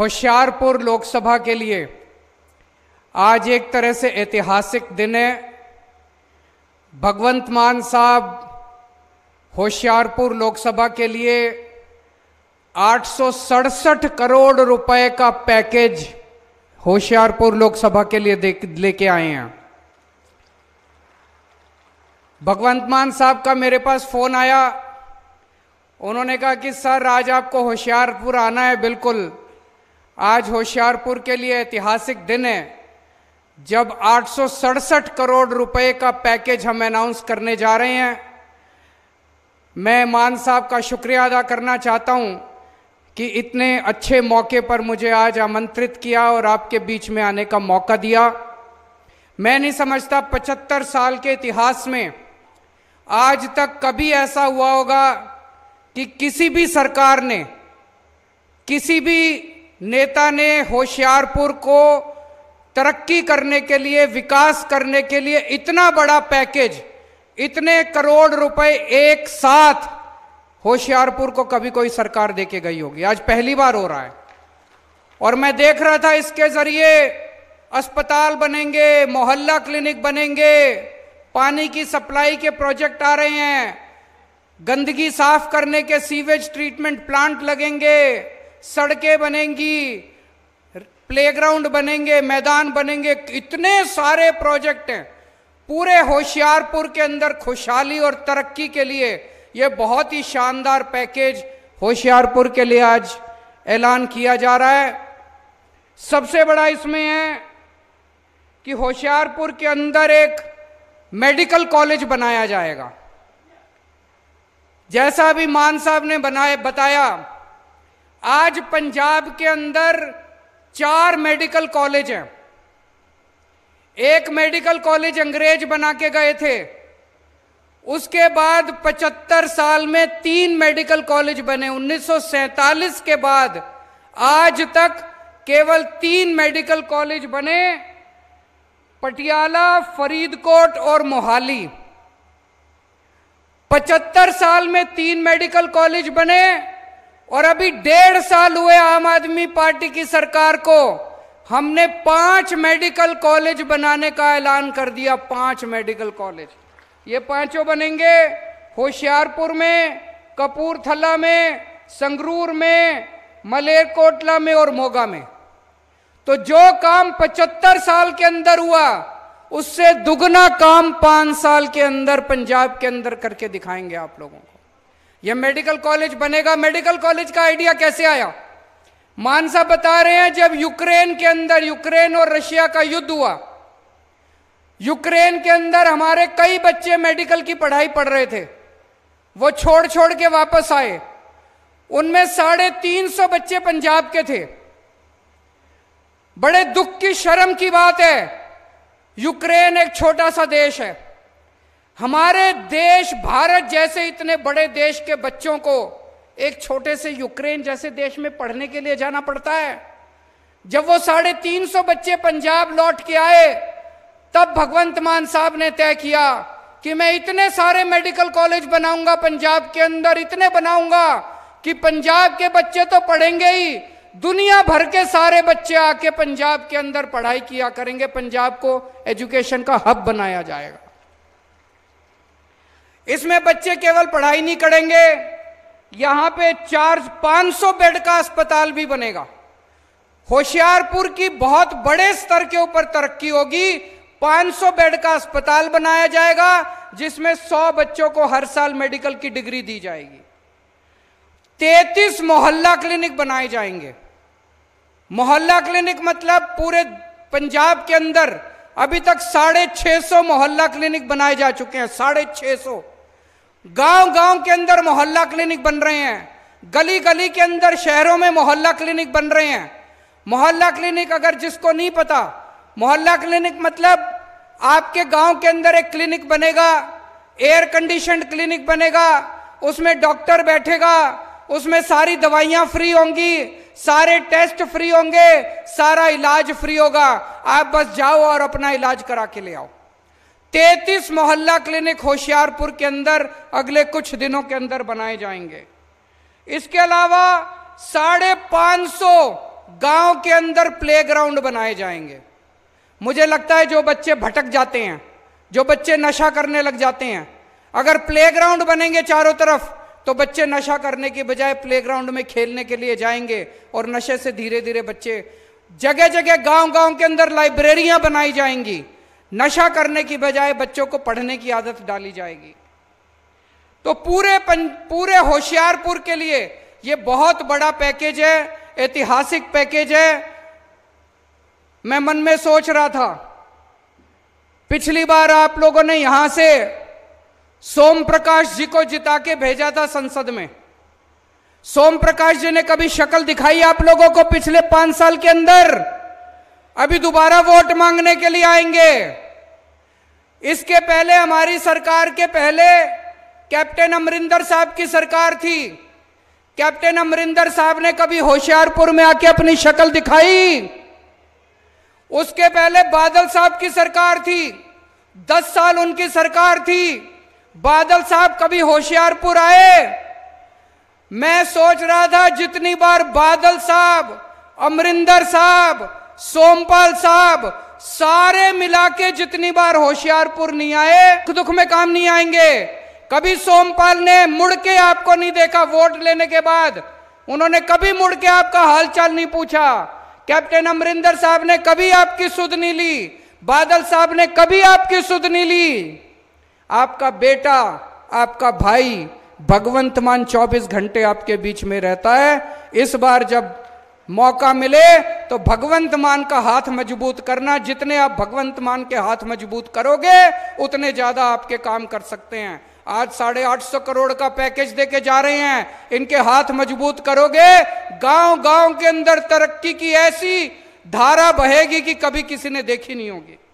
होशियारपुर लोकसभा के लिए आज एक तरह से ऐतिहासिक दिन है भगवंत मान साहब होशियारपुर लोकसभा के लिए आठ करोड़ रुपए का पैकेज होशियारपुर लोकसभा के लिए लेके आए हैं भगवंत मान साहब का मेरे पास फोन आया उन्होंने कहा कि सर आज आपको होशियारपुर आना है बिल्कुल आज होशियारपुर के लिए ऐतिहासिक दिन है जब आठ करोड़ रुपए का पैकेज हम अनाउंस करने जा रहे हैं मैं मान साहब का शुक्रिया अदा करना चाहता हूं कि इतने अच्छे मौके पर मुझे आज आमंत्रित किया और आपके बीच में आने का मौका दिया मैं नहीं समझता पचहत्तर साल के इतिहास में आज तक कभी ऐसा हुआ होगा कि किसी भी सरकार ने किसी भी नेता ने होशियारपुर को तरक्की करने के लिए विकास करने के लिए इतना बड़ा पैकेज इतने करोड़ रुपए एक साथ होशियारपुर को कभी कोई सरकार दे के गई होगी आज पहली बार हो रहा है और मैं देख रहा था इसके जरिए अस्पताल बनेंगे मोहल्ला क्लिनिक बनेंगे पानी की सप्लाई के प्रोजेक्ट आ रहे हैं गंदगी साफ करने के सीवेज ट्रीटमेंट प्लांट लगेंगे सड़कें बनेंगी प्लेग्राउंड बनेंगे मैदान बनेंगे इतने सारे प्रोजेक्ट हैं पूरे होशियारपुर के अंदर खुशहाली और तरक्की के लिए ये बहुत ही शानदार पैकेज होशियारपुर के लिए आज ऐलान किया जा रहा है सबसे बड़ा इसमें है कि होशियारपुर के अंदर एक मेडिकल कॉलेज बनाया जाएगा जैसा भी मान साहब ने बनाए बताया आज पंजाब के अंदर चार मेडिकल कॉलेज हैं एक मेडिकल कॉलेज अंग्रेज बना के गए थे उसके बाद 75 साल में तीन मेडिकल कॉलेज बने 1947 के बाद आज तक केवल तीन मेडिकल कॉलेज बने पटियाला फरीदकोट और मोहाली 75 साल में तीन मेडिकल कॉलेज बने और अभी डेढ़ साल हुए आम आदमी पार्टी की सरकार को हमने पांच मेडिकल कॉलेज बनाने का ऐलान कर दिया पांच मेडिकल कॉलेज ये पांचों बनेंगे होशियारपुर में कपूरथला में संगरूर में मलेरकोटला में और मोगा में तो जो काम 75 साल के अंदर हुआ उससे दुगना काम पांच साल के अंदर पंजाब के अंदर करके दिखाएंगे आप लोगों को यह मेडिकल कॉलेज बनेगा मेडिकल कॉलेज का आइडिया कैसे आया मानसा बता रहे हैं जब यूक्रेन के अंदर यूक्रेन और रशिया का युद्ध हुआ यूक्रेन के अंदर हमारे कई बच्चे मेडिकल की पढ़ाई पढ़ रहे थे वो छोड़ छोड़ के वापस आए उनमें साढ़े तीन सौ बच्चे पंजाब के थे बड़े दुख की शर्म की बात है यूक्रेन एक छोटा सा देश है हमारे देश भारत जैसे इतने बड़े देश के बच्चों को एक छोटे से यूक्रेन जैसे देश में पढ़ने के लिए जाना पड़ता है जब वो साढ़े तीन सौ बच्चे पंजाब लौट के आए तब भगवंत मान साहब ने तय किया कि मैं इतने सारे मेडिकल कॉलेज बनाऊंगा पंजाब के अंदर इतने बनाऊंगा कि पंजाब के बच्चे तो पढ़ेंगे ही दुनिया भर के सारे बच्चे आके पंजाब के अंदर पढ़ाई किया करेंगे पंजाब को एजुकेशन का हब बनाया जाएगा इसमें बच्चे केवल पढ़ाई नहीं करेंगे यहां पे चार 500 बेड का अस्पताल भी बनेगा होशियारपुर की बहुत बड़े स्तर के ऊपर तरक्की होगी 500 बेड का अस्पताल बनाया जाएगा जिसमें 100 बच्चों को हर साल मेडिकल की डिग्री दी जाएगी 33 मोहल्ला क्लिनिक बनाए जाएंगे मोहल्ला क्लिनिक मतलब पूरे पंजाब के अंदर अभी तक साढ़े छह सौ मोहल्ला क्लिनिक बनाए जा चुके हैं साढ़े छह सौ गाँव गांव के अंदर मोहल्ला क्लिनिक बन रहे हैं गली गली के अंदर शहरों में मोहल्ला क्लिनिक बन रहे हैं मोहल्ला क्लिनिक अगर जिसको नहीं पता मोहल्ला क्लिनिक मतलब आपके गांव के अंदर एक क्लिनिक बनेगा एयर कंडीशन क्लिनिक बनेगा उसमें डॉक्टर बैठेगा उसमें सारी दवाइयां फ्री होंगी सारे टेस्ट फ्री होंगे सारा इलाज फ्री होगा आप बस जाओ और अपना इलाज करा के ले आओ तैतीस मोहल्ला क्लिनिक होशियारपुर के अंदर अगले कुछ दिनों के अंदर बनाए जाएंगे इसके अलावा साढ़े पांच सौ गांव के अंदर प्लेग्राउंड बनाए जाएंगे मुझे लगता है जो बच्चे भटक जाते हैं जो बच्चे नशा करने लग जाते हैं अगर प्लेग्राउंड बनेंगे चारों तरफ तो बच्चे नशा करने की बजाय प्लेग्राउंड में खेलने के लिए जाएंगे और नशे से धीरे धीरे बच्चे जगह जगह गांव गांव के अंदर लाइब्रेरियां बनाई जाएंगी नशा करने की बजाय बच्चों को पढ़ने की आदत डाली जाएगी तो पूरे पन, पूरे होशियारपुर के लिए यह बहुत बड़ा पैकेज है ऐतिहासिक पैकेज है मैं मन में सोच रहा था पिछली बार आप लोगों ने यहां से सोम प्रकाश जी को जिता के भेजा था संसद में सोम प्रकाश जी ने कभी शक्ल दिखाई आप लोगों को पिछले पांच साल के अंदर अभी दोबारा वोट मांगने के लिए आएंगे इसके पहले हमारी सरकार के पहले कैप्टन अमरिंदर साहब की सरकार थी कैप्टन अमरिंदर साहब ने कभी होशियारपुर में आके अपनी शक्ल दिखाई उसके पहले बादल साहब की सरकार थी दस साल उनकी सरकार थी बादल साहब कभी होशियारपुर आए मैं सोच रहा था जितनी बार बादल साहब अमरिंदर साहब सोमपाल साहब सारे मिला के जितनी बार होशियारपुर नहीं आए दुख में काम नहीं आएंगे कभी सोमपाल ने मुड़ के आपको नहीं देखा वोट लेने के बाद उन्होंने कभी मुड़ के आपका हालचाल नहीं पूछा कैप्टन अमरिंदर साहब ने कभी आपकी सुध नहीं ली बादल साहब ने कभी आपकी सुध नहीं ली आपका बेटा आपका भाई भगवंत मान चौबीस घंटे आपके बीच में रहता है इस बार जब मौका मिले तो भगवंत मान का हाथ मजबूत करना जितने आप भगवंत मान के हाथ मजबूत करोगे उतने ज्यादा आपके काम कर सकते हैं आज साढ़े आठ सौ करोड़ का पैकेज देके जा रहे हैं इनके हाथ मजबूत करोगे गांव गांव के अंदर तरक्की की ऐसी धारा बहेगी कि कभी किसी ने देखी नहीं होगी